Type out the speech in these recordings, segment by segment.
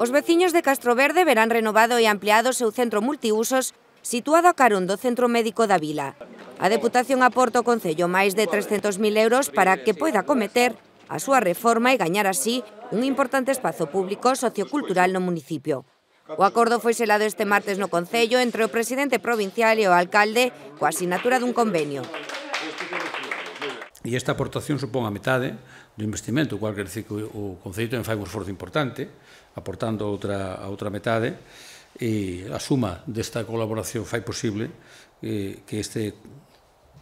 Os veciños de Castroverde verán renovado e ampliado o seu centro multiusos situado a carón do Centro Médico da Vila. A Deputación aporta o Concello máis de 300.000 euros para que poida cometer a súa reforma e gañar así un importante espazo público sociocultural no municipio. O acordo foi selado este martes no Concello entre o presidente provincial e o alcalde coa asignatura dun convenio. E esta aportación supón a metade do investimento, o cual quer dizer que o Concello tamén fai un esforzo importante, aportando a outra, a outra metade, e a suma desta colaboración fai posible eh, que este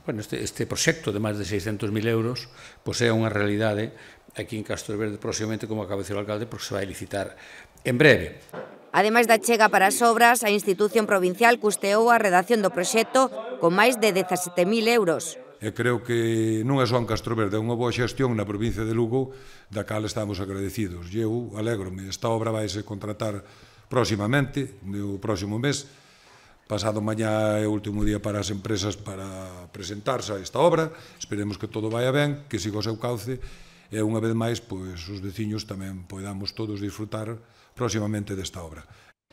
bueno, este, este proxecto de máis de 600.000 euros pois unha realidade aquí en Castro Verde próximamente, como acaba de o alcalde, porque se vai licitar en breve. Ademais da chega para as obras, a institución provincial custeou a redacción do proxecto con máis de 17.000 euros e creo que non é só en Castroverde, é unha boa xestión na provincia de Lugo, da cal estamos agradecidos. E eu alegrome, esta obra vai se contratar próximamente, no próximo mes, pasado mañá é o último día para as empresas para presentarse a esta obra, esperemos que todo vaya ben, que siga o seu cauce, e unha vez máis, pois, os veciños tamén podamos todos disfrutar próximamente desta obra.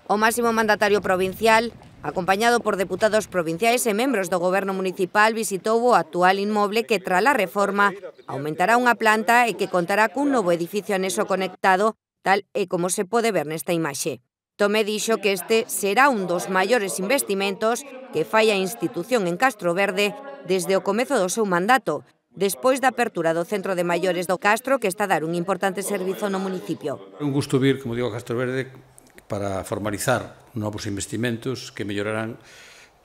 O máximo mandatario provincial, acompañado por deputados provinciais e membros do goberno municipal, visitou o actual inmoble que, tras a reforma, aumentará unha planta e que contará cun novo edificio anexo conectado, tal e como se pode ver nesta imaxe. Tomé dixo que este será un dos maiores investimentos que fai a institución en Castro Verde desde o comezo do seu mandato, despois da apertura do Centro de Maiores do Castro que está a dar un importante servizo no municipio. Un gusto vir, como digo, a Castro Verde para formalizar novos investimentos que mellorarán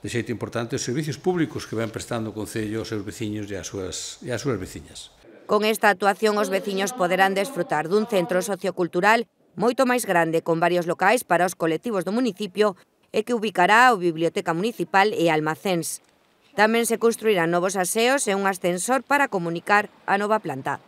de xeito importante os servicios públicos que ven prestando o Concello aos seus veciños e ás súas, e ás súas veciñas. Con esta actuación, os veciños poderán desfrutar dun centro sociocultural moito máis grande con varios locais para os colectivos do municipio e que ubicará a Biblioteca Municipal e Almacéns. Tamén se construirán novos aseos e un ascensor para comunicar a nova planta.